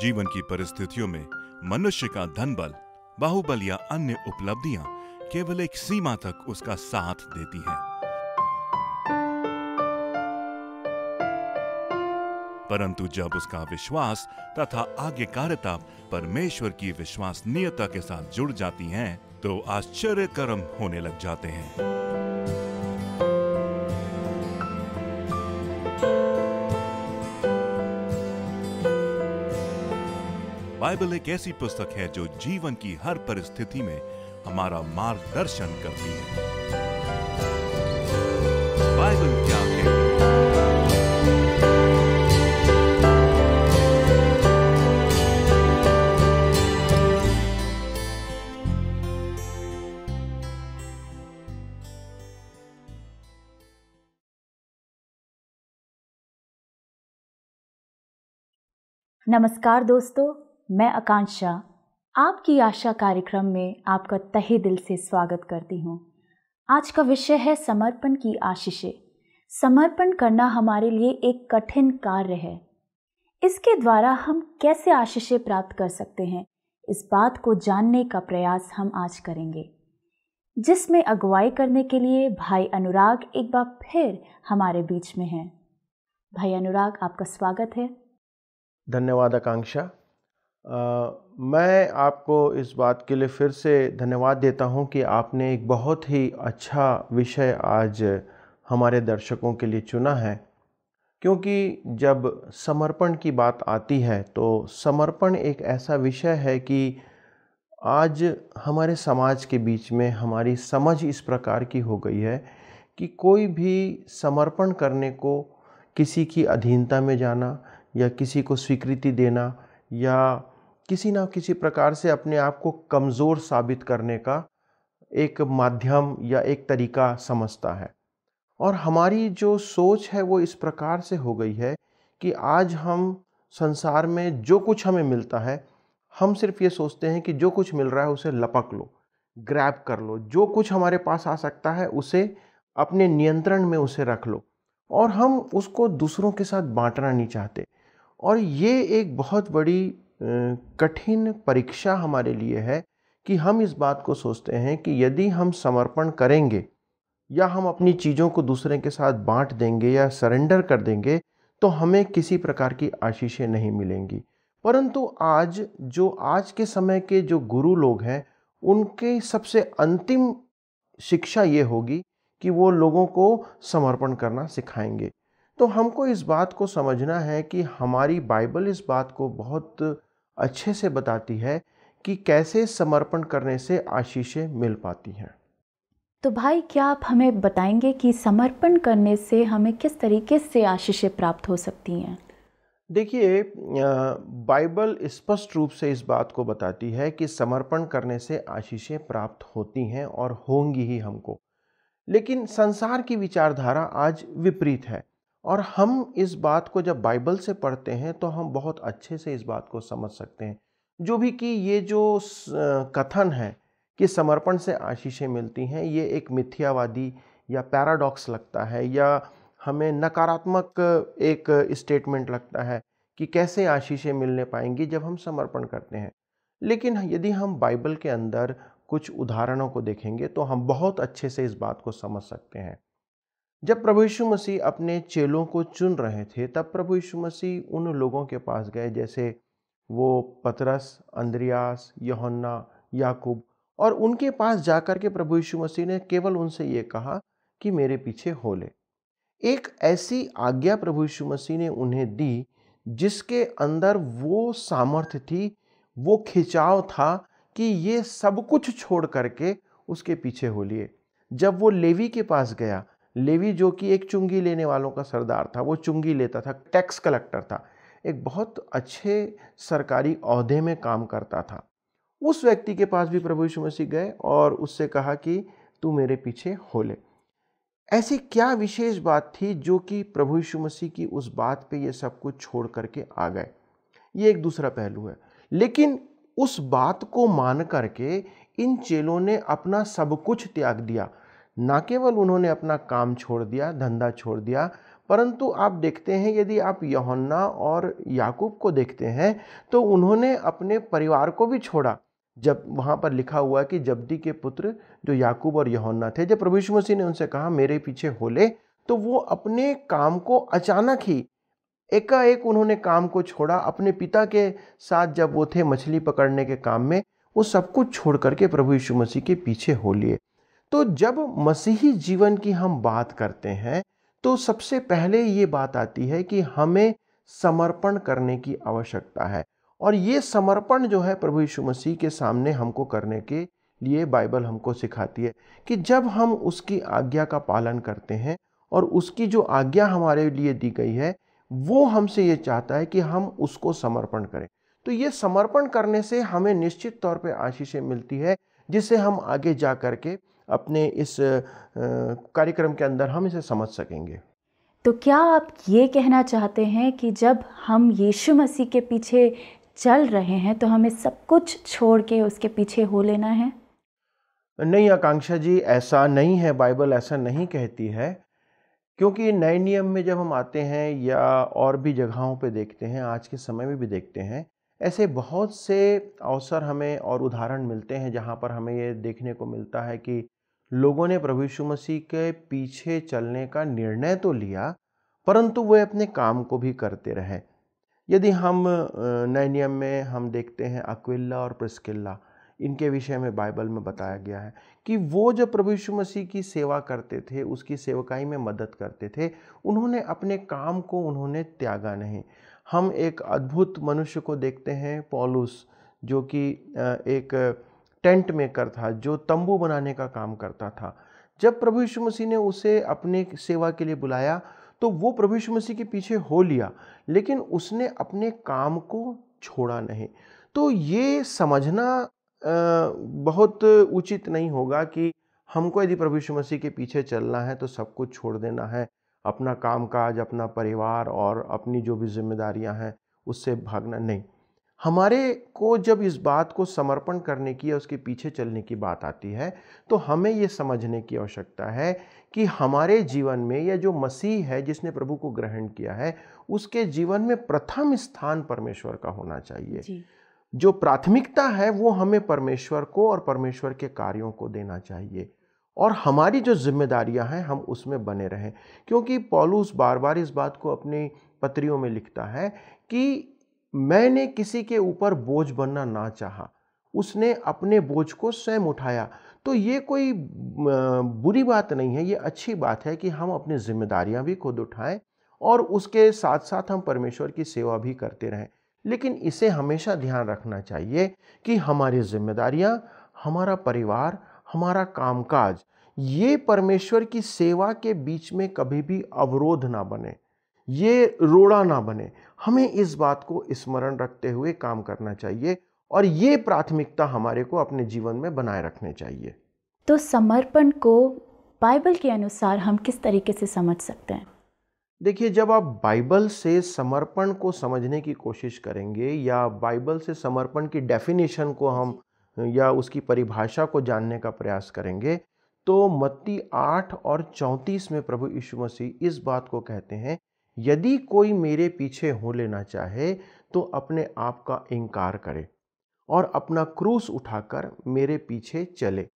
जीवन की परिस्थितियों में मनुष्य का धन बल बाहुबल या अन्य उपलब्धियां केवल एक सीमा तक उसका साथ देती हैं। परंतु जब उसका विश्वास तथा कार्यता परमेश्वर की विश्वसनीयता के साथ जुड़ जाती हैं, तो आश्चर्य कर्म होने लग जाते हैं बाइबल एक ऐसी पुस्तक है जो जीवन की हर परिस्थिति में हमारा मार्गदर्शन करती है बाइबल क्या है नमस्कार दोस्तों मैं आकांक्षा आपकी आशा कार्यक्रम में आपका तहे दिल से स्वागत करती हूँ आज का विषय है समर्पण की आशीषें समर्पण करना हमारे लिए एक कठिन कार्य है इसके द्वारा हम कैसे आशीषें प्राप्त कर सकते हैं इस बात को जानने का प्रयास हम आज करेंगे जिसमें अगुवाई करने के लिए भाई अनुराग एक बार फिर हमारे बीच में हैं भाई अनुराग आपका स्वागत है धन्यवाद आकांक्षा मैं आपको इस बात के लिए फिर से धन्यवाद देता हूं कि आपने एक बहुत ही अच्छा विषय आज हमारे दर्शकों के लिए चुना है क्योंकि जब समर्पण की बात आती है तो समर्पण एक ऐसा विषय है कि आज हमारे समाज के बीच में हमारी समझ इस प्रकार की हो गई है कि कोई भी समर्पण करने को किसी की अधीनता में जाना या किसी को स्वीकृति देना या किसी ना किसी प्रकार से अपने आप को कमज़ोर साबित करने का एक माध्यम या एक तरीका समझता है और हमारी जो सोच है वो इस प्रकार से हो गई है कि आज हम संसार में जो कुछ हमें मिलता है हम सिर्फ ये सोचते हैं कि जो कुछ मिल रहा है उसे लपक लो ग्रैब कर लो जो कुछ हमारे पास आ सकता है उसे अपने नियंत्रण में उसे रख लो और हम उसको दूसरों के साथ बांटना नहीं चाहते और ये एक बहुत बड़ी कठिन परीक्षा हमारे लिए है कि हम इस बात को सोचते हैं कि यदि हम समर्पण करेंगे या हम अपनी चीज़ों को दूसरे के साथ बांट देंगे या सरेंडर कर देंगे तो हमें किसी प्रकार की आशीषें नहीं मिलेंगी परंतु आज जो आज के समय के जो गुरु लोग हैं उनके सबसे अंतिम शिक्षा ये होगी कि वो लोगों को समर्पण करना सिखाएंगे तो हमको इस बात को समझना है कि हमारी बाइबल इस बात को बहुत अच्छे से बताती है कि कैसे समर्पण करने से आशीषें मिल पाती हैं तो भाई क्या आप हमें बताएंगे कि समर्पण करने से हमें किस तरीके से आशीषें प्राप्त हो सकती हैं देखिए बाइबल स्पष्ट रूप से इस बात को बताती है कि समर्पण करने से आशीषें प्राप्त होती हैं और होंगी ही हमको लेकिन संसार की विचारधारा आज विपरीत है और हम इस बात को जब बाइबल से पढ़ते हैं तो हम बहुत अच्छे से इस बात को समझ सकते हैं जो भी कि ये जो कथन है कि समर्पण से आशीषें मिलती हैं ये एक मिथ्यावादी या पैराडॉक्स लगता है या हमें नकारात्मक एक स्टेटमेंट लगता है कि कैसे आशीषें मिलने पाएंगी जब हम समर्पण करते हैं लेकिन यदि हम बाइबल के अंदर कुछ उदाहरणों को देखेंगे तो हम बहुत अच्छे से इस बात को समझ सकते हैं जब प्रभु यीशु मसीह अपने चेलों को चुन रहे थे तब प्रभु यीशु मसीह उन लोगों के पास गए जैसे वो पतरस अंद्रियास यहोन्ना याकूब और उनके पास जाकर के प्रभु यीशु मसीह ने केवल उनसे ये कहा कि मेरे पीछे हो ले एक ऐसी आज्ञा प्रभु यीशु मसीह ने उन्हें दी जिसके अंदर वो सामर्थ्य थी वो खिंचाव था कि ये सब कुछ छोड़ करके उसके पीछे हो लिए जब वो लेवी के पास गया लेवी जो कि एक चुंगी लेने वालों का सरदार था वो चुंगी लेता था टैक्स कलेक्टर था एक बहुत अच्छे सरकारी अहदे में काम करता था उस व्यक्ति के पास भी प्रभु यीशु मसीह गए और उससे कहा कि तू मेरे पीछे हो ले ऐसी क्या विशेष बात थी जो कि प्रभु यीशु मसीह की उस बात पे ये सब कुछ छोड़ करके आ गए ये एक दूसरा पहलू है लेकिन उस बात को मान करके इन चेलों ने अपना सब कुछ त्याग दिया ना केवल उन्होंने अपना काम छोड़ दिया धंधा छोड़ दिया परंतु आप देखते हैं यदि आप यहोन्ना और याकूब को देखते हैं तो उन्होंने अपने परिवार को भी छोड़ा जब वहाँ पर लिखा हुआ है कि जब्दी के पुत्र जो याकूब और यहोन्ना थे जब प्रभु यीशु मसीह ने उनसे कहा मेरे पीछे हो ले तो वो अपने काम को अचानक ही एकाएक उन्होंने काम को छोड़ा अपने पिता के साथ जब वो थे मछली पकड़ने के काम में वो सब कुछ छोड़ करके प्रभु यीशु मसीह के पीछे हो लिए तो जब मसीही जीवन की हम बात करते हैं तो सबसे पहले ये बात आती है कि हमें समर्पण करने की आवश्यकता है और ये समर्पण जो है प्रभु यीशु मसीह के सामने हमको करने के लिए बाइबल हमको सिखाती है कि जब हम उसकी आज्ञा का पालन करते हैं और उसकी जो आज्ञा हमारे लिए दी गई है वो हमसे ये चाहता है कि हम उसको समर्पण करें तो ये समर्पण करने से हमें निश्चित तौर पे आशीषें मिलती है जिसे हम आगे जा कर के अपने इस कार्यक्रम के अंदर हम इसे समझ सकेंगे तो क्या आप ये कहना चाहते हैं कि जब हम यीशु मसीह के पीछे चल रहे हैं तो हमें सब कुछ छोड़ के उसके पीछे हो लेना है नहीं आकांक्षा जी ऐसा नहीं है बाइबल ऐसा नहीं कहती है क्योंकि नए नियम में जब हम आते हैं या और भी जगहों पे देखते हैं आज के समय में भी देखते हैं ऐसे बहुत से अवसर हमें और उदाहरण मिलते हैं जहाँ पर हमें ये देखने को मिलता है कि लोगों ने प्रभु यीशु मसीह के पीछे चलने का निर्णय तो लिया परंतु वे अपने काम को भी करते रहे यदि हम नए नियम में हम देखते हैं अक्विल्ला और प्रिस्किल्ला इनके विषय में बाइबल में बताया गया है कि वो जब प्रभु यीशु मसीह की सेवा करते थे उसकी सेवकाई में मदद करते थे उन्होंने अपने काम को उन्होंने त्यागा नहीं हम एक अद्भुत मनुष्य को देखते हैं पॉलुस जो कि एक टेंट मेकर था जो तंबू बनाने का काम करता था जब प्रभु यीशु मसीह ने उसे अपने सेवा के लिए बुलाया तो वो प्रभु यीशु मसीह के पीछे हो लिया लेकिन उसने अपने काम को छोड़ा नहीं तो ये समझना बहुत उचित नहीं होगा कि हमको यदि प्रभु यीशु मसीह के पीछे चलना है तो सब कुछ छोड़ देना है अपना काम काज अपना परिवार और अपनी जो भी जिम्मेदारियां हैं उससे भागना नहीं हमारे को जब इस बात को समर्पण करने की या उसके पीछे चलने की बात आती है तो हमें ये समझने की आवश्यकता है कि हमारे जीवन में यह जो मसीह है जिसने प्रभु को ग्रहण किया है उसके जीवन में प्रथम स्थान परमेश्वर का होना चाहिए जो प्राथमिकता है वो हमें परमेश्वर को और परमेश्वर के कार्यों को देना चाहिए और हमारी जो जिम्मेदारियां हैं हम उसमें बने रहें क्योंकि पॉलूस बार बार इस बात को अपनी पत्रियों में लिखता है कि मैंने किसी के ऊपर बोझ बनना ना चाहा उसने अपने बोझ को स्वयं उठाया तो ये कोई बुरी बात नहीं है ये अच्छी बात है कि हम अपनी जिम्मेदारियां भी खुद उठाएं और उसके साथ साथ हम परमेश्वर की सेवा भी करते रहें लेकिन इसे हमेशा ध्यान रखना चाहिए कि हमारी जिम्मेदारियां हमारा परिवार हमारा कामकाज ये परमेश्वर की सेवा के बीच में कभी भी अवरोध ना बने ये रोड़ा ना बने हमें इस बात को स्मरण रखते हुए काम करना चाहिए और ये प्राथमिकता हमारे को अपने जीवन में बनाए रखने चाहिए तो समर्पण को बाइबल के अनुसार हम किस तरीके से समझ सकते हैं देखिए जब आप बाइबल से समर्पण को समझने की कोशिश करेंगे या बाइबल से समर्पण की डेफिनेशन को हम या उसकी परिभाषा को जानने का प्रयास करेंगे तो मत्ती आठ और चौंतीस में प्रभु यीशु मसीह इस बात को कहते हैं यदि कोई मेरे पीछे हो लेना चाहे तो अपने आप का इनकार करे और अपना क्रूस उठाकर मेरे पीछे चले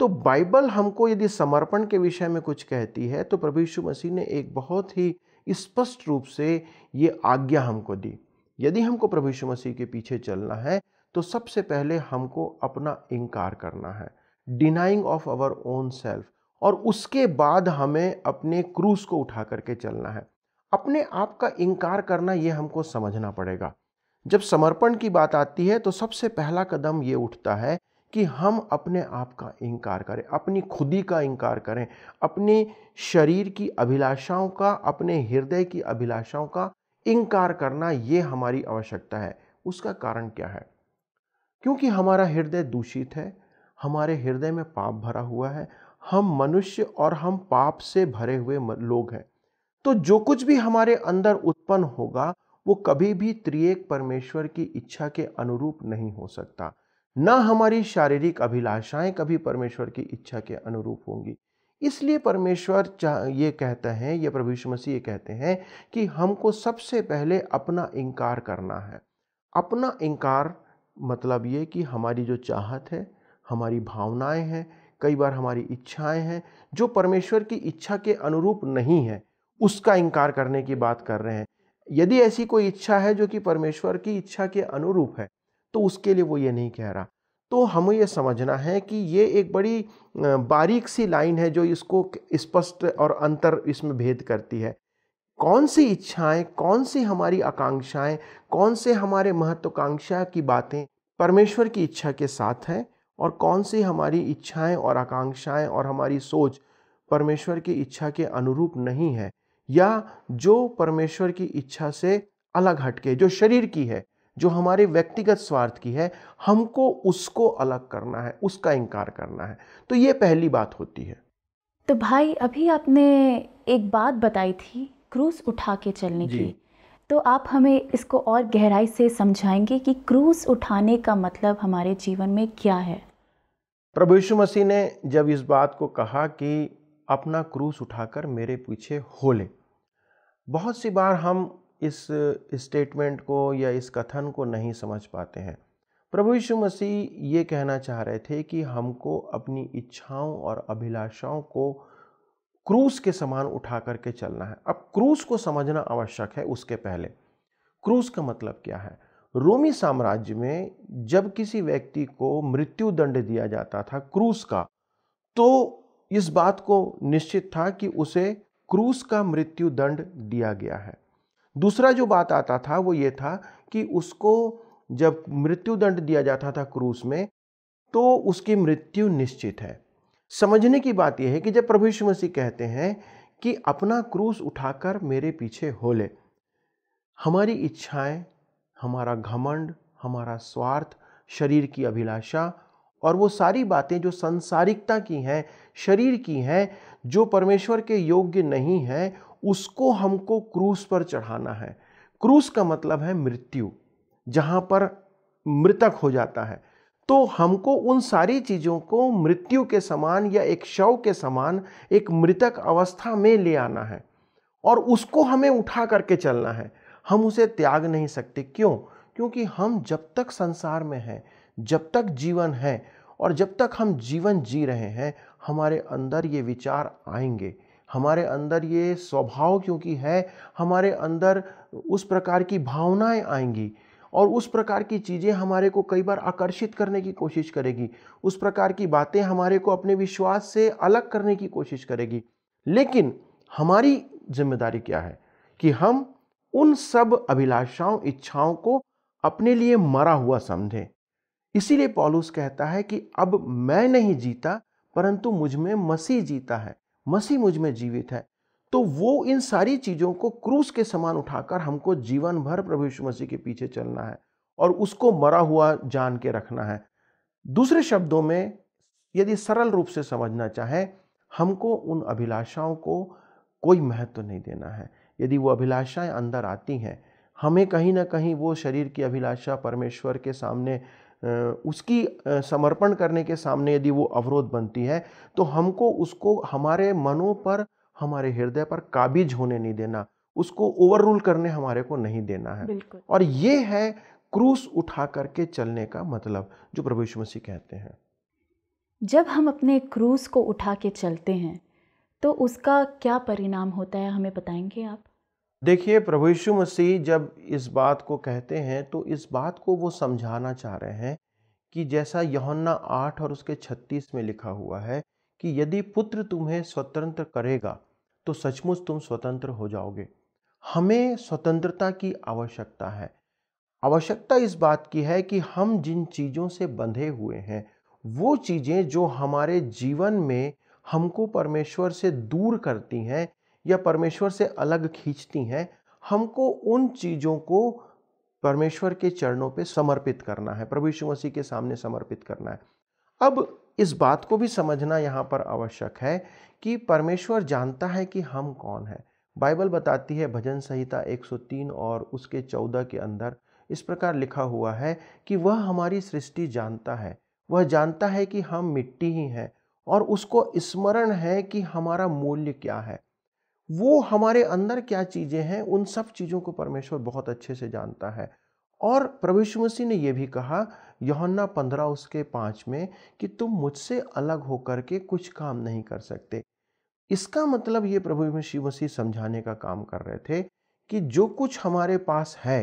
तो बाइबल हमको यदि समर्पण के विषय में कुछ कहती है तो प्रभु यीशु मसीह ने एक बहुत ही स्पष्ट रूप से ये आज्ञा हमको दी यदि हमको प्रभु यीशु मसीह के पीछे चलना है तो सबसे पहले हमको अपना इनकार करना है denying of our own self और उसके बाद हमें अपने क्रूज को उठा करके चलना है अपने आप का इनकार करना ये हमको समझना पड़ेगा जब समर्पण की बात आती है तो सबसे पहला कदम ये उठता है कि हम अपने आप का इनकार करें अपनी खुदी का इनकार करें अपने शरीर की अभिलाषाओं का अपने हृदय की अभिलाषाओं का इनकार करना ये हमारी आवश्यकता है उसका कारण क्या है क्योंकि हमारा हृदय दूषित है हमारे हृदय में पाप भरा हुआ है हम मनुष्य और हम पाप से भरे हुए लोग हैं तो जो कुछ भी हमारे अंदर उत्पन्न होगा वो कभी भी त्रिएक परमेश्वर की इच्छा के अनुरूप नहीं हो सकता ना हमारी शारीरिक अभिलाषाएं कभी परमेश्वर की इच्छा के अनुरूप होंगी इसलिए परमेश्वर ये कहते हैं ये प्रभु मसीह ये कहते हैं कि हमको सबसे पहले अपना इंकार करना है अपना इंकार मतलब ये कि हमारी जो चाहत है हमारी भावनाएं हैं कई बार हमारी इच्छाएं हैं जो परमेश्वर की इच्छा के अनुरूप नहीं है उसका इनकार करने की बात कर रहे हैं यदि ऐसी कोई इच्छा है जो कि परमेश्वर की इच्छा के अनुरूप है तो उसके लिए वो ये नहीं कह रहा तो हमें ये समझना है कि ये एक बड़ी बारीक सी लाइन है जो इसको स्पष्ट और अंतर इसमें भेद करती है कौन सी इच्छाएं कौन सी हमारी आकांक्षाएं कौन से हमारे महत्वाकांक्षा की बातें परमेश्वर की इच्छा के साथ हैं और कौन सी हमारी इच्छाएं और आकांक्षाएं और हमारी सोच परमेश्वर की इच्छा के अनुरूप नहीं है या जो परमेश्वर की इच्छा से अलग हटके जो शरीर की है जो हमारे व्यक्तिगत स्वार्थ की है हमको उसको अलग करना है उसका इनकार करना है तो ये पहली बात होती है तो भाई अभी आपने एक बात बताई थी क्रूज उठा के चलने की तो आप हमें इसको और गहराई से समझाएंगे कि क्रूज उठाने का मतलब हमारे जीवन में क्या है प्रभु यीशु मसीह ने जब इस बात को कहा कि अपना क्रूस उठाकर मेरे पीछे हो ले बहुत सी बार हम इस स्टेटमेंट को या इस कथन को नहीं समझ पाते हैं प्रभु यीशु मसीह ये कहना चाह रहे थे कि हमको अपनी इच्छाओं और अभिलाषाओं को क्रूस के समान उठा करके चलना है अब क्रूस को समझना आवश्यक है उसके पहले क्रूस का मतलब क्या है रोमी साम्राज्य में जब किसी व्यक्ति को मृत्यु दंड दिया जाता था क्रूस का तो इस बात को निश्चित था कि उसे क्रूस का मृत्यु दंड दिया गया है दूसरा जो बात आता था वो ये था कि उसको जब मृत्यु दंड दिया जाता था क्रूस में तो उसकी मृत्यु निश्चित है समझने की बात यह है कि जब प्रभु यीशु मसीह कहते हैं कि अपना क्रूस उठाकर मेरे पीछे हो ले हमारी इच्छाएं हमारा घमंड हमारा स्वार्थ शरीर की अभिलाषा और वो सारी बातें जो संसारिकता की हैं शरीर की हैं जो परमेश्वर के योग्य नहीं हैं उसको हमको क्रूस पर चढ़ाना है क्रूस का मतलब है मृत्यु जहाँ पर मृतक हो जाता है तो हमको उन सारी चीज़ों को मृत्यु के समान या एक शव के समान एक मृतक अवस्था में ले आना है और उसको हमें उठा करके चलना है हम उसे त्याग नहीं सकते क्यों क्योंकि हम जब तक संसार में हैं जब तक जीवन है और जब तक हम जीवन जी रहे हैं हमारे अंदर ये विचार आएंगे हमारे अंदर ये स्वभाव क्योंकि है हमारे अंदर उस प्रकार की भावनाएं आएंगी और उस प्रकार की चीज़ें हमारे को कई बार आकर्षित करने की कोशिश करेगी उस प्रकार की बातें हमारे को अपने विश्वास से अलग करने की कोशिश करेगी लेकिन हमारी जिम्मेदारी क्या है कि हम उन सब अभिलाषाओं इच्छाओं को अपने लिए मरा हुआ समझें इसीलिए पॉलूस कहता है कि अब मैं नहीं जीता परंतु मुझ में मसीह जीता है मसीह मुझ में जीवित है तो वो इन सारी चीज़ों को क्रूस के समान उठाकर हमको जीवन भर प्रभु यीशु मसीह के पीछे चलना है और उसको मरा हुआ जान के रखना है दूसरे शब्दों में यदि सरल रूप से समझना चाहें हमको उन अभिलाषाओं को कोई महत्व नहीं देना है यदि वो अभिलाषाएं अंदर आती हैं हमें कहीं ना कहीं वो शरीर की अभिलाषा परमेश्वर के सामने उसकी समर्पण करने के सामने यदि वो अवरोध बनती है तो हमको उसको हमारे मनों पर हमारे हृदय पर काबिज होने नहीं देना उसको ओवर रूल करने हमारे को नहीं देना है और ये है क्रूस उठा करके चलने का मतलब जो प्रभु यीशु मसीह कहते हैं जब हम अपने क्रूस को उठा के चलते हैं तो उसका क्या परिणाम होता है हमें बताएंगे आप देखिए प्रभु यीशु मसीह जब इस बात को कहते हैं तो इस बात को वो समझाना चाह रहे हैं कि जैसा यौहन्ना आठ और उसके छत्तीस में लिखा हुआ है कि यदि पुत्र तुम्हें स्वतंत्र करेगा तो सचमुच तुम स्वतंत्र हो जाओगे हमें स्वतंत्रता की आवश्यकता है आवश्यकता इस बात की है कि हम जिन चीज़ों से बंधे हुए हैं वो चीज़ें जो हमारे जीवन में हमको परमेश्वर से दूर करती हैं या परमेश्वर से अलग खींचती हैं हमको उन चीज़ों को परमेश्वर के चरणों पे समर्पित करना है प्रभु यीशु मसीह के सामने समर्पित करना है अब इस बात को भी समझना यहाँ पर आवश्यक है कि परमेश्वर जानता है कि हम कौन हैं बाइबल बताती है भजन संहिता 103 और उसके 14 के अंदर इस प्रकार लिखा हुआ है कि वह हमारी सृष्टि जानता है वह जानता है कि हम मिट्टी ही हैं और उसको स्मरण है कि हमारा मूल्य क्या है वो हमारे अंदर क्या चीज़ें हैं उन सब चीज़ों को परमेश्वर बहुत अच्छे से जानता है और प्रभु मसीह ने यह भी कहा योहन्ना पंद्रह उसके पाँच में कि तुम मुझसे अलग होकर के कुछ काम नहीं कर सकते इसका मतलब ये प्रभु शिव मसीह समझाने का काम कर रहे थे कि जो कुछ हमारे पास है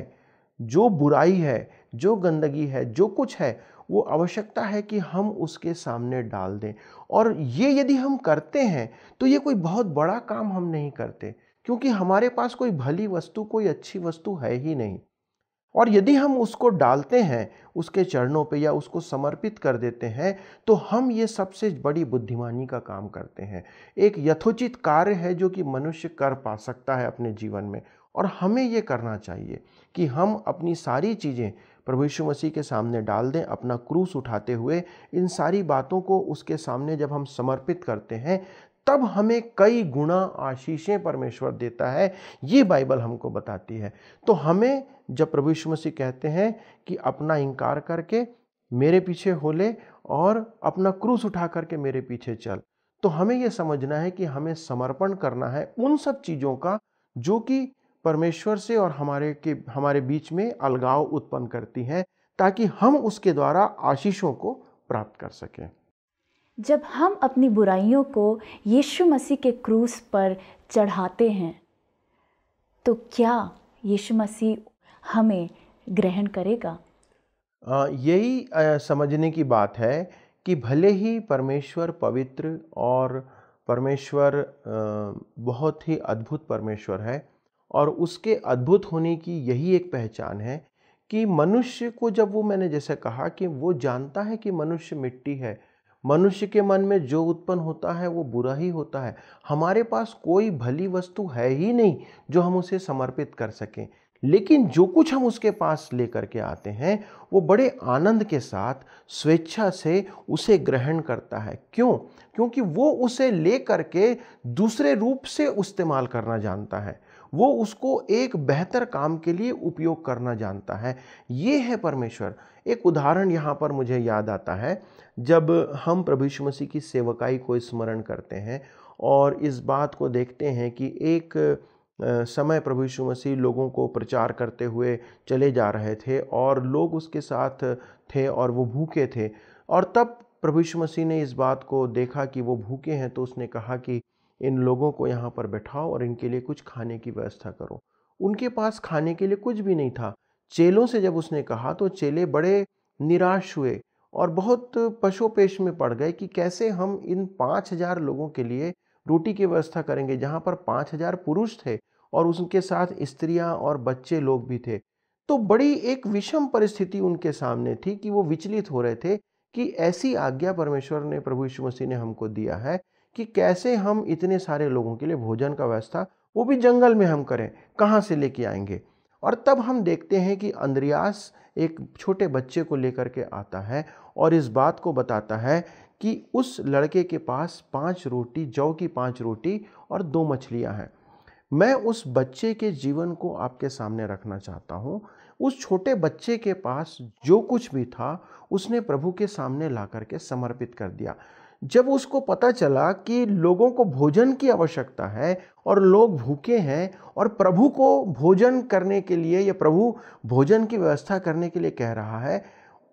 जो बुराई है जो गंदगी है जो कुछ है वो आवश्यकता है कि हम उसके सामने डाल दें और ये यदि हम करते हैं तो ये कोई बहुत बड़ा काम हम नहीं करते क्योंकि हमारे पास कोई भली वस्तु कोई अच्छी वस्तु है ही नहीं और यदि हम उसको डालते हैं उसके चरणों पे या उसको समर्पित कर देते हैं तो हम ये सबसे बड़ी बुद्धिमानी का काम करते हैं एक यथोचित कार्य है जो कि मनुष्य कर पा सकता है अपने जीवन में और हमें ये करना चाहिए कि हम अपनी सारी चीज़ें प्रभु यीशु मसीह के सामने डाल दें अपना क्रूस उठाते हुए इन सारी बातों को उसके सामने जब हम समर्पित करते हैं तब हमें कई गुणा आशीषें परमेश्वर देता है ये बाइबल हमको बताती है तो हमें जब प्रभु यीशु मसीह कहते हैं कि अपना इनकार करके मेरे पीछे हो ले और अपना क्रूस उठा करके मेरे पीछे चल तो हमें यह समझना है कि हमें समर्पण करना है उन सब चीज़ों का जो कि परमेश्वर से और हमारे के हमारे बीच में अलगाव उत्पन्न करती हैं ताकि हम उसके द्वारा आशीषों को प्राप्त कर सकें जब हम अपनी बुराइयों को यीशु मसीह के क्रूस पर चढ़ाते हैं तो क्या यीशु मसीह हमें ग्रहण करेगा यही समझने की बात है कि भले ही परमेश्वर पवित्र और परमेश्वर बहुत ही अद्भुत परमेश्वर है और उसके अद्भुत होने की यही एक पहचान है कि मनुष्य को जब वो मैंने जैसे कहा कि वो जानता है कि मनुष्य मिट्टी है मनुष्य के मन में जो उत्पन्न होता है वो बुरा ही होता है हमारे पास कोई भली वस्तु है ही नहीं जो हम उसे समर्पित कर सकें लेकिन जो कुछ हम उसके पास लेकर के आते हैं वो बड़े आनंद के साथ स्वेच्छा से उसे ग्रहण करता है क्यों क्योंकि वो उसे लेकर के दूसरे रूप से इस्तेमाल करना जानता है वो उसको एक बेहतर काम के लिए उपयोग करना जानता है ये है परमेश्वर एक उदाहरण यहाँ पर मुझे याद आता है जब हम प्रभु यीशु मसीह की सेवकाई को स्मरण करते हैं और इस बात को देखते हैं कि एक समय प्रभु यीशु मसीह लोगों को प्रचार करते हुए चले जा रहे थे और लोग उसके साथ थे और वो भूखे थे और तब प्रभु यीशु मसीह ने इस बात को देखा कि वो भूखे हैं तो उसने कहा कि इन लोगों को यहाँ पर बैठाओ और इनके लिए कुछ खाने की व्यवस्था करो उनके पास खाने के लिए कुछ भी नहीं था चेलों से जब उसने कहा तो चेले बड़े निराश हुए और बहुत पशोपेश में पड़ गए कि कैसे हम इन पाँच हजार लोगों के लिए रोटी की व्यवस्था करेंगे जहाँ पर पाँच हजार पुरुष थे और उसके साथ स्त्रियाँ और बच्चे लोग भी थे तो बड़ी एक विषम परिस्थिति उनके सामने थी कि वो विचलित हो रहे थे कि ऐसी आज्ञा परमेश्वर ने प्रभु यीशु मसीह ने हमको दिया है कि कैसे हम इतने सारे लोगों के लिए भोजन का व्यवस्था वो भी जंगल में हम करें कहाँ से लेके आएंगे और तब हम देखते हैं कि अंद्रयास एक छोटे बच्चे को लेकर के आता है और इस बात को बताता है कि उस लड़के के पास पांच रोटी जौ की पांच रोटी और दो मछलियां हैं मैं उस बच्चे के जीवन को आपके सामने रखना चाहता हूँ उस छोटे बच्चे के पास जो कुछ भी था उसने प्रभु के सामने ला के समर्पित कर दिया जब उसको पता चला कि लोगों को भोजन की आवश्यकता है और लोग भूखे हैं और प्रभु को भोजन करने के लिए या प्रभु भोजन की व्यवस्था करने के लिए कह रहा है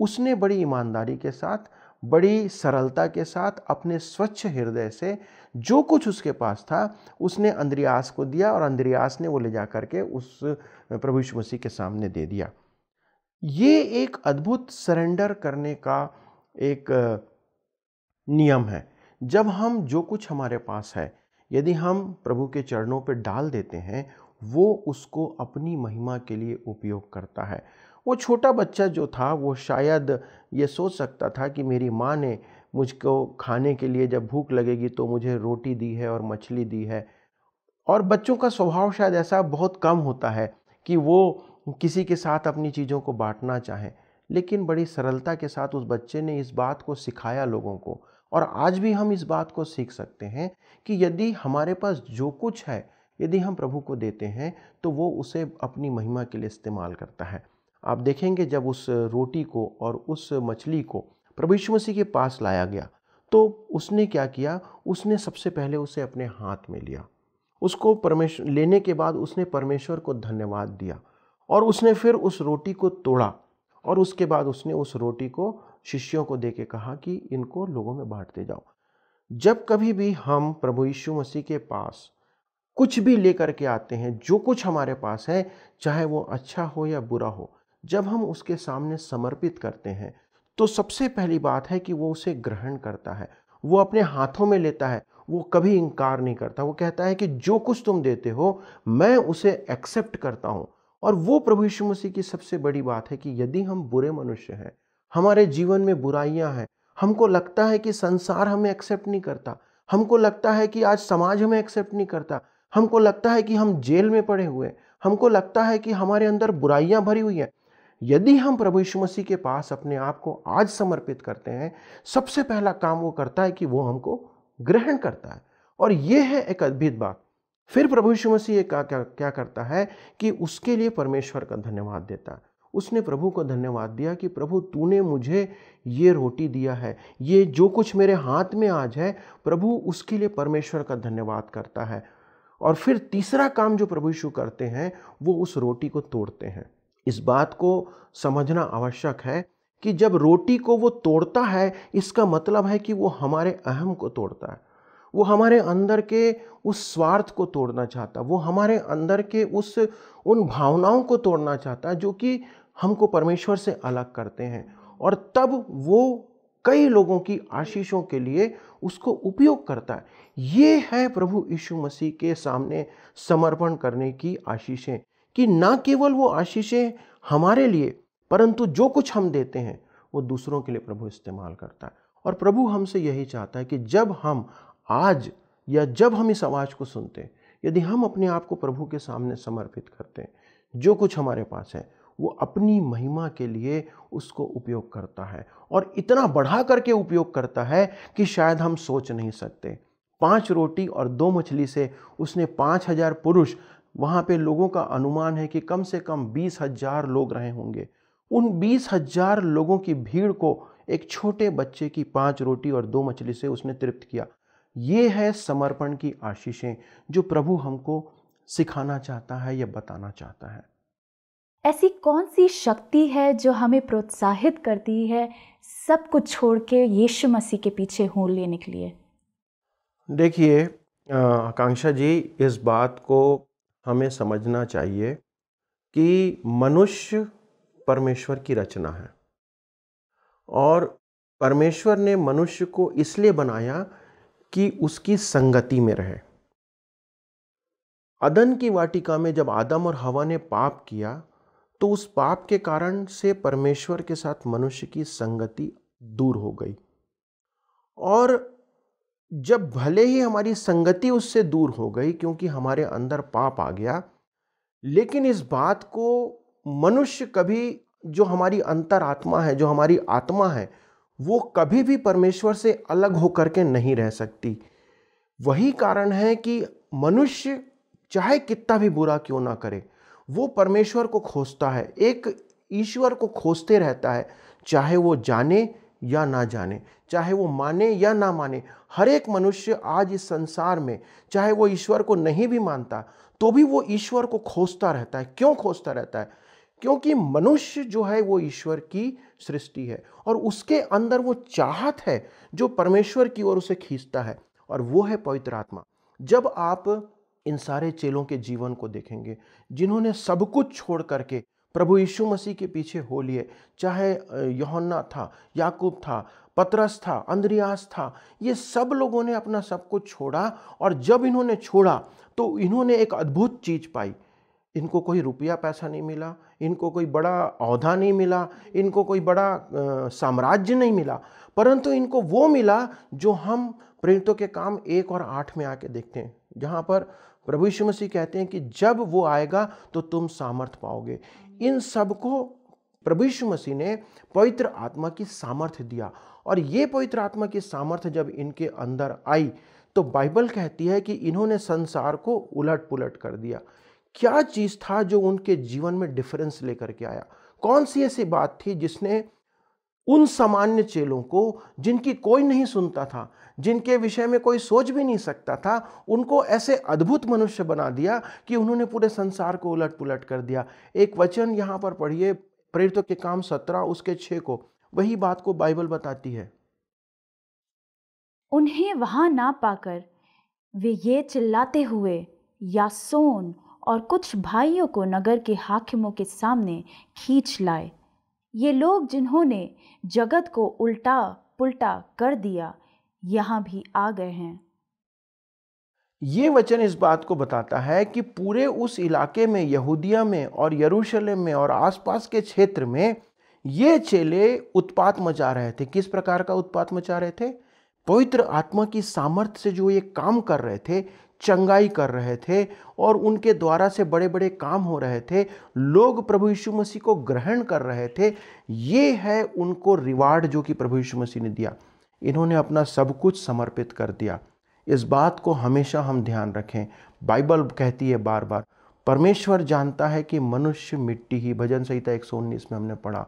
उसने बड़ी ईमानदारी के साथ बड़ी सरलता के साथ अपने स्वच्छ हृदय से जो कुछ उसके पास था उसने अंद्रियास को दिया और अंद्रियास ने वो ले जा करके उस प्रभु यीशु मसीह के सामने दे दिया ये एक अद्भुत सरेंडर करने का एक नियम है जब हम जो कुछ हमारे पास है यदि हम प्रभु के चरणों पर डाल देते हैं वो उसको अपनी महिमा के लिए उपयोग करता है वो छोटा बच्चा जो था वो शायद ये सोच सकता था कि मेरी माँ ने मुझको खाने के लिए जब भूख लगेगी तो मुझे रोटी दी है और मछली दी है और बच्चों का स्वभाव शायद ऐसा बहुत कम होता है कि वो किसी के साथ अपनी चीज़ों को बांटना चाहें लेकिन बड़ी सरलता के साथ उस बच्चे ने इस बात को सिखाया लोगों को और आज भी हम इस बात को सीख सकते हैं कि यदि हमारे पास जो कुछ है यदि हम प्रभु को देते हैं तो वो उसे अपनी महिमा के लिए इस्तेमाल करता है आप देखेंगे जब उस रोटी को और उस मछली को प्रभु यीशु मसीह के पास लाया गया तो उसने क्या किया उसने सबसे पहले उसे अपने हाथ में लिया उसको परमेश्वर लेने के बाद उसने परमेश्वर को धन्यवाद दिया और उसने फिर उस रोटी को तोड़ा और उसके बाद उसने उस रोटी को शिष्यों को देके कहा कि इनको लोगों में बांटते जाओ जब कभी भी हम प्रभु यीशु मसीह के पास कुछ भी लेकर के आते हैं जो कुछ हमारे पास है चाहे वो अच्छा हो या बुरा हो जब हम उसके सामने समर्पित करते हैं तो सबसे पहली बात है कि वो उसे ग्रहण करता है वो अपने हाथों में लेता है वो कभी इनकार नहीं करता वो कहता है कि जो कुछ तुम देते हो मैं उसे एक्सेप्ट करता हूँ और वो प्रभु यीशु मसीह की सबसे बड़ी बात है कि यदि हम बुरे मनुष्य हैं हमारे जीवन में बुराइयां हैं हमको लगता है कि संसार हमें एक्सेप्ट नहीं करता हमको लगता है कि आज समाज हमें एक्सेप्ट नहीं करता हमको लगता है कि हम जेल में पड़े हुए हैं हमको लगता है कि हमारे अंदर बुराइयां भरी हुई हैं यदि हम प्रभु यीशु मसीह के पास अपने आप को आज समर्पित करते हैं सबसे पहला काम वो करता है कि वो हमको ग्रहण करता है और ये है एक अद्भुत बात फिर प्रभु यीशु मसीह क्या, क्या क्या करता है कि उसके लिए परमेश्वर का धन्यवाद देता है उसने प्रभु को धन्यवाद दिया कि प्रभु तूने मुझे ये रोटी दिया है ये जो कुछ मेरे हाथ में आज है प्रभु उसके लिए परमेश्वर का धन्यवाद करता है और फिर तीसरा काम जो प्रभु यीशु करते हैं वो उस रोटी को तोड़ते हैं इस बात को समझना आवश्यक है कि जब रोटी को वो तोड़ता है इसका मतलब है कि वो हमारे अहम को तोड़ता है वो हमारे अंदर के उस स्वार्थ को तोड़ना चाहता है वो हमारे अंदर के उस उन भावनाओं को तोड़ना चाहता है जो कि हमको परमेश्वर से अलग करते हैं और तब वो कई लोगों की आशीषों के लिए उसको उपयोग करता है ये है प्रभु यीशु मसीह के सामने समर्पण करने की आशीषें कि ना केवल वो आशीषें हमारे लिए परंतु जो कुछ हम देते हैं वो दूसरों के लिए प्रभु इस्तेमाल करता है और प्रभु हमसे यही चाहता है कि जब हम आज या जब हम इस आवाज़ को सुनते हैं यदि हम अपने आप को प्रभु के सामने समर्पित करते हैं जो कुछ हमारे पास है वो अपनी महिमा के लिए उसको उपयोग करता है और इतना बढ़ा करके उपयोग करता है कि शायद हम सोच नहीं सकते पांच रोटी और दो मछली से उसने पाँच हजार पुरुष वहाँ पे लोगों का अनुमान है कि कम से कम बीस हजार लोग रहे होंगे उन बीस हजार लोगों की भीड़ को एक छोटे बच्चे की पांच रोटी और दो मछली से उसने तृप्त किया ये है समर्पण की आशीषें जो प्रभु हमको सिखाना चाहता है या बताना चाहता है ऐसी कौन सी शक्ति है जो हमें प्रोत्साहित करती है सब कुछ छोड़ के यीशु मसीह के पीछे हो लेने के लिए देखिए आकांक्षा जी इस बात को हमें समझना चाहिए कि मनुष्य परमेश्वर की रचना है और परमेश्वर ने मनुष्य को इसलिए बनाया कि उसकी संगति में रहे अदन की वाटिका में जब आदम और हवा ने पाप किया तो उस पाप के कारण से परमेश्वर के साथ मनुष्य की संगति दूर हो गई और जब भले ही हमारी संगति उससे दूर हो गई क्योंकि हमारे अंदर पाप आ गया लेकिन इस बात को मनुष्य कभी जो हमारी अंतरात्मा है जो हमारी आत्मा है वो कभी भी परमेश्वर से अलग होकर के नहीं रह सकती वही कारण है कि मनुष्य चाहे कितना भी बुरा क्यों ना करे वो परमेश्वर को खोजता है एक ईश्वर को खोजते रहता है चाहे वो जाने या ना जाने चाहे वो माने या ना माने हर एक मनुष्य आज इस संसार में चाहे वो ईश्वर को नहीं भी मानता तो भी वो ईश्वर को खोजता रहता है क्यों खोजता रहता है क्योंकि मनुष्य जो है वो ईश्वर की सृष्टि है और उसके अंदर वो चाहत है जो परमेश्वर की ओर उसे खींचता है और वो है पवित्र आत्मा जब आप इन सारे चेलों के जीवन को देखेंगे जिन्होंने सब कुछ छोड़ करके प्रभु यीशु मसीह के पीछे हो लिए चाहे योहन्ना था याकूब था पतरस था अंद्रियास था ये सब लोगों ने अपना सब कुछ छोड़ा और जब इन्होंने छोड़ा तो इन्होंने एक अद्भुत चीज पाई इनको कोई रुपया पैसा नहीं मिला इनको कोई बड़ा अहदा नहीं मिला इनको कोई बड़ा साम्राज्य नहीं मिला परंतु इनको वो मिला जो हम प्रेरितों के काम एक और आठ में आके देखते हैं जहाँ पर प्रभु यीशु मसीह कहते हैं कि जब वो आएगा तो तुम सामर्थ पाओगे इन सब को प्रभु यीशु मसीह ने पवित्र आत्मा की सामर्थ्य दिया और ये पवित्र आत्मा की सामर्थ्य जब इनके अंदर आई तो बाइबल कहती है कि इन्होंने संसार को उलट पुलट कर दिया क्या चीज़ था जो उनके जीवन में डिफरेंस लेकर के आया कौन सी ऐसी बात थी जिसने उन सामान्य चेलों को जिनकी कोई नहीं सुनता था जिनके विषय में कोई सोच भी नहीं सकता था उनको ऐसे अद्भुत मनुष्य बना दिया कि उन्होंने पूरे संसार को उलट पुलट कर दिया एक वचन यहाँ पर पढ़िए प्रेरित के काम सत्रह उसके छः को वही बात को बाइबल बताती है उन्हें वहां ना पाकर वे ये चिल्लाते हुए यासोन और कुछ भाइयों को नगर के हाकिमों के सामने खींच लाए ये लोग जिन्होंने जगत को उल्टा पुल्टा कर दिया यहां भी आ गए हैं ये वचन इस बात को बताता है कि पूरे उस इलाके में यहूदिया में और यरूशलेम में और आसपास के क्षेत्र में ये चेले उत्पात मचा रहे थे किस प्रकार का उत्पात मचा रहे थे पवित्र आत्मा की सामर्थ्य से जो ये काम कर रहे थे चंगाई कर रहे थे और उनके द्वारा से बड़े बड़े काम हो रहे थे लोग प्रभु यीशु मसीह को ग्रहण कर रहे थे ये है उनको रिवार्ड जो कि प्रभु यीशु मसीह ने दिया इन्होंने अपना सब कुछ समर्पित कर दिया इस बात को हमेशा हम ध्यान रखें बाइबल कहती है बार बार परमेश्वर जानता है कि मनुष्य मिट्टी ही भजन संहिता एक में हमने पढ़ा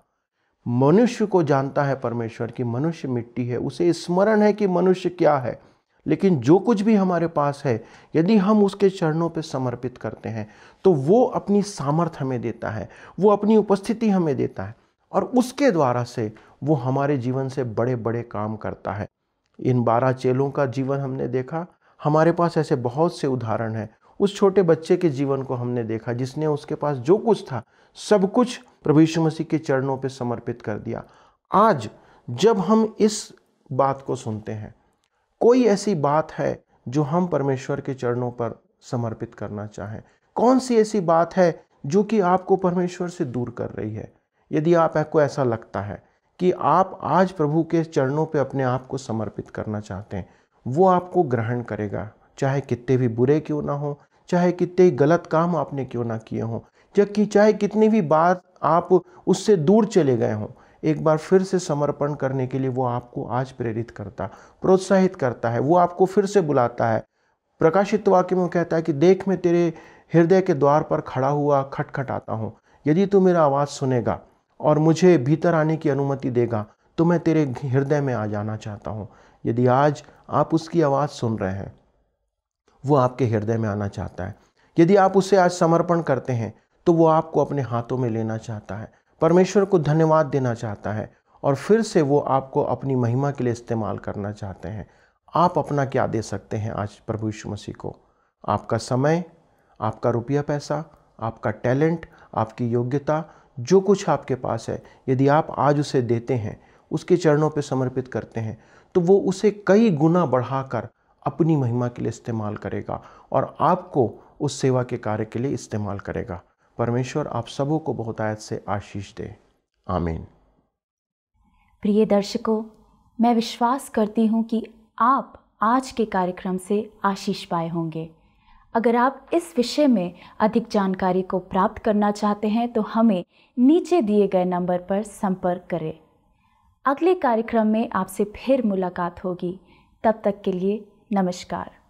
मनुष्य को जानता है परमेश्वर कि मनुष्य मिट्टी है उसे स्मरण है कि मनुष्य क्या है लेकिन जो कुछ भी हमारे पास है यदि हम उसके चरणों पर समर्पित करते हैं तो वो अपनी सामर्थ्य हमें देता है वो अपनी उपस्थिति हमें देता है और उसके द्वारा से वो हमारे जीवन से बड़े बड़े काम करता है इन बारह चेलों का जीवन हमने देखा हमारे पास ऐसे बहुत से उदाहरण हैं उस छोटे बच्चे के जीवन को हमने देखा जिसने उसके पास जो कुछ था सब कुछ प्रभु यीशु मसीह के चरणों पर समर्पित कर दिया आज जब हम इस बात को सुनते हैं कोई ऐसी बात है जो हम परमेश्वर के चरणों पर समर्पित करना चाहें कौन सी ऐसी बात है जो कि आपको परमेश्वर से दूर कर रही है यदि आपको ऐसा लगता है कि आप आज प्रभु के चरणों पर अपने आप को समर्पित करना चाहते हैं वो आपको ग्रहण करेगा चाहे कितने भी बुरे क्यों ना हो चाहे कितने गलत काम आपने क्यों ना किए हों जबकि चाहे कितनी भी बात आप उससे दूर चले गए हों एक बार फिर से समर्पण करने के लिए वो आपको आज प्रेरित करता प्रोत्साहित करता है वो आपको फिर से बुलाता है प्रकाशित वाक्य में कहता है कि देख मैं तेरे हृदय के द्वार पर खड़ा हुआ खटखटाता हूँ यदि तू मेरा आवाज़ सुनेगा और मुझे भीतर आने की अनुमति देगा तो मैं तेरे हृदय में आ जाना चाहता हूँ यदि आज आप उसकी आवाज़ सुन रहे हैं वो आपके हृदय में आना चाहता है यदि आप उसे आज समर्पण करते हैं तो वो आपको अपने हाथों में लेना चाहता है परमेश्वर को धन्यवाद देना चाहता है और फिर से वो आपको अपनी महिमा के लिए इस्तेमाल करना चाहते हैं आप अपना क्या दे सकते हैं आज प्रभु यीशु मसीह को आपका समय आपका रुपया पैसा आपका टैलेंट आपकी योग्यता जो कुछ आपके पास है यदि आप आज उसे देते हैं उसके चरणों पर समर्पित करते हैं तो वो उसे कई गुना बढ़ाकर अपनी महिमा के लिए इस्तेमाल करेगा और आपको उस सेवा के कार्य के लिए इस्तेमाल करेगा परमेश्वर आप सबों को बहुत आयत से आशीष दे आमीन प्रिय दर्शकों मैं विश्वास करती हूँ कि आप आज के कार्यक्रम से आशीष पाए होंगे अगर आप इस विषय में अधिक जानकारी को प्राप्त करना चाहते हैं तो हमें नीचे दिए गए नंबर पर संपर्क करें अगले कार्यक्रम में आपसे फिर मुलाकात होगी तब तक के लिए नमस्कार